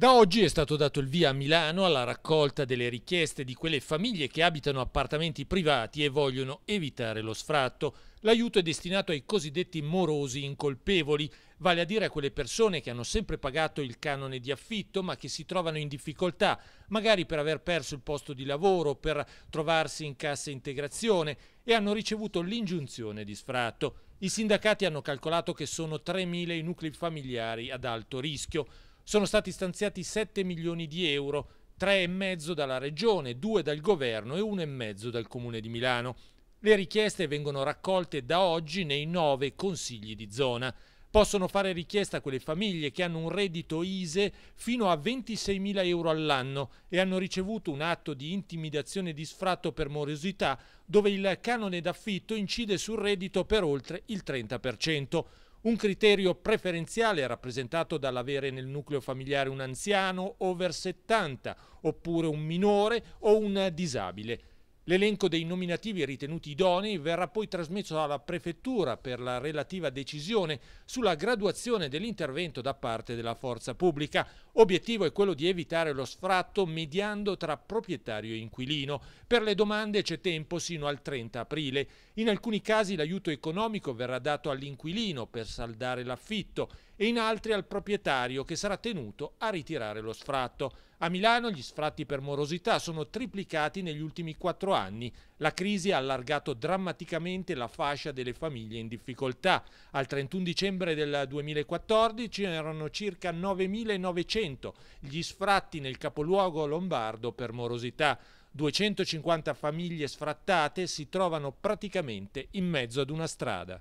Da oggi è stato dato il via a Milano alla raccolta delle richieste di quelle famiglie che abitano appartamenti privati e vogliono evitare lo sfratto. L'aiuto è destinato ai cosiddetti morosi incolpevoli, vale a dire a quelle persone che hanno sempre pagato il canone di affitto ma che si trovano in difficoltà, magari per aver perso il posto di lavoro, per trovarsi in cassa integrazione e hanno ricevuto l'ingiunzione di sfratto. I sindacati hanno calcolato che sono 3.000 i nuclei familiari ad alto rischio. Sono stati stanziati 7 milioni di euro, 3,5 dalla Regione, 2 dal Governo e 1,5 dal Comune di Milano. Le richieste vengono raccolte da oggi nei 9 consigli di zona. Possono fare richiesta a quelle famiglie che hanno un reddito ISE fino a 26.000 euro all'anno e hanno ricevuto un atto di intimidazione di sfratto per morosità dove il canone d'affitto incide sul reddito per oltre il 30%. Un criterio preferenziale è rappresentato dall'avere nel nucleo familiare un anziano over 70 oppure un minore o un disabile. L'elenco dei nominativi ritenuti idonei verrà poi trasmesso alla Prefettura per la relativa decisione sulla graduazione dell'intervento da parte della forza pubblica. Obiettivo è quello di evitare lo sfratto mediando tra proprietario e inquilino. Per le domande c'è tempo sino al 30 aprile. In alcuni casi l'aiuto economico verrà dato all'inquilino per saldare l'affitto e in altri al proprietario che sarà tenuto a ritirare lo sfratto. A Milano gli sfratti per morosità sono triplicati negli ultimi quattro anni. La crisi ha allargato drammaticamente la fascia delle famiglie in difficoltà. Al 31 dicembre del 2014 erano circa 9.900 gli sfratti nel capoluogo lombardo per morosità. 250 famiglie sfrattate si trovano praticamente in mezzo ad una strada.